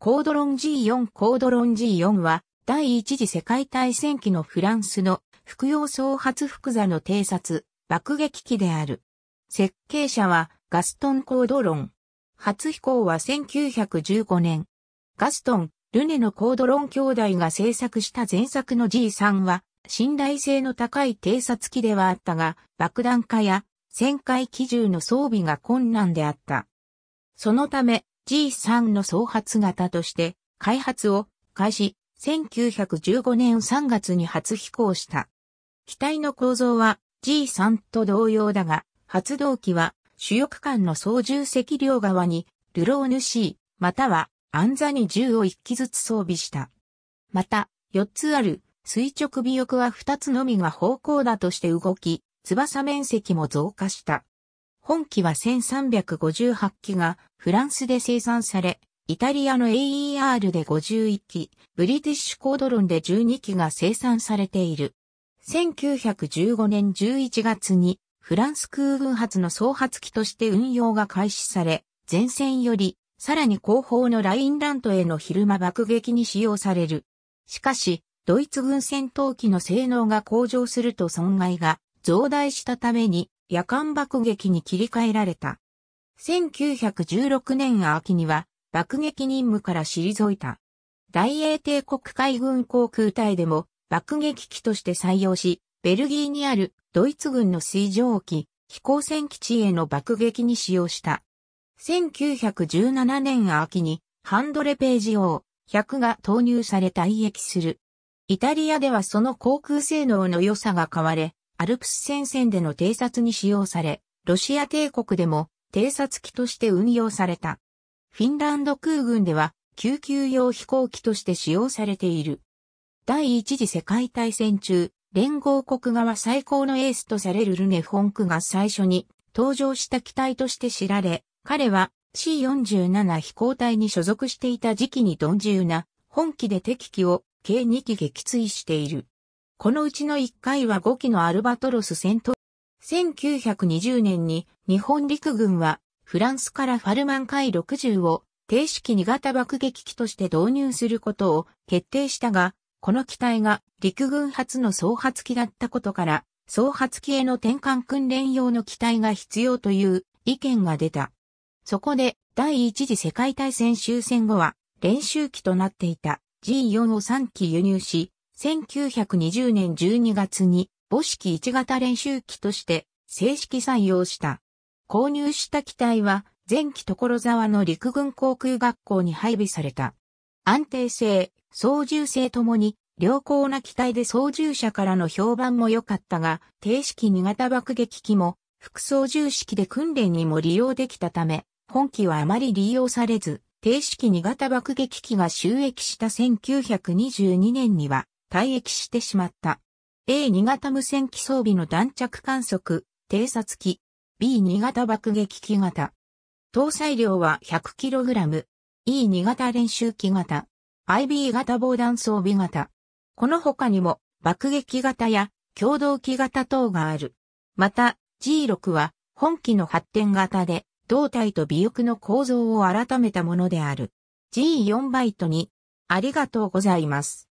コードロン G4 コードロン G4 は第一次世界大戦期のフランスの副用総発服座の偵察、爆撃機である。設計者はガストン・コードロン。初飛行は1915年。ガストン、ルネのコードロン兄弟が制作した前作の G3 は信頼性の高い偵察機ではあったが爆弾化や旋回機銃の装備が困難であった。そのため G3 の創発型として開発を開始、1915年3月に初飛行した。機体の構造は G3 と同様だが、発動機は主翼間の操縦席両側にルローヌ C またはアンザに銃を1機ずつ装備した。また、4つある垂直尾翼は2つのみが方向だとして動き、翼面積も増加した。本機は1358機がフランスで生産され、イタリアの AER で51機、ブリティッシュコードロンで12機が生産されている。1915年11月にフランス空軍発の総発機として運用が開始され、前線よりさらに後方のラインラントへの昼間爆撃に使用される。しかし、ドイツ軍戦闘機の性能が向上すると損害が増大したために夜間爆撃に切り替えられた。1916年秋には爆撃任務から退いた。大英帝国海軍航空隊でも爆撃機として採用し、ベルギーにあるドイツ軍の水上機、飛行船基地への爆撃に使用した。1917年秋にハンドレページ王100が投入され退役する。イタリアではその航空性能の良さが買われ、アルプス戦線での偵察に使用され、ロシア帝国でも偵察機として運用された。フィンランド空軍では救急用飛行機として使用されている。第一次世界大戦中、連合国側最高のエースとされるルネ・フォンクが最初に登場した機体として知られ、彼は C47 飛行隊に所属していた時期に鈍重な本機で敵機を計2機撃墜している。このうちの1回は5機のアルバトロス戦闘。1920年に日本陸軍はフランスからファルマン海60を定式2型爆撃機として導入することを決定したが、この機体が陸軍初の総発機だったことから、総発機への転換訓練用の機体が必要という意見が出た。そこで第一次世界大戦終戦後は練習機となっていた G4 を3機輸入し、1920年12月に母式1型練習機として正式採用した。購入した機体は前期所沢の陸軍航空学校に配備された。安定性、操縦性ともに良好な機体で操縦者からの評判も良かったが、定式2型爆撃機も副操縦式で訓練にも利用できたため、本機はあまり利用されず、定式2型爆撃機が収益した1922年には、退役してしまった。A2 型無線機装備の弾着観測、偵察機。B2 型爆撃機型。搭載量は 100kg。E2 型練習機型。IB 型防弾装備型。この他にも爆撃型や共同機型等がある。また G6 は本機の発展型で胴体と尾翼の構造を改めたものである。G4 バイトにありがとうございます。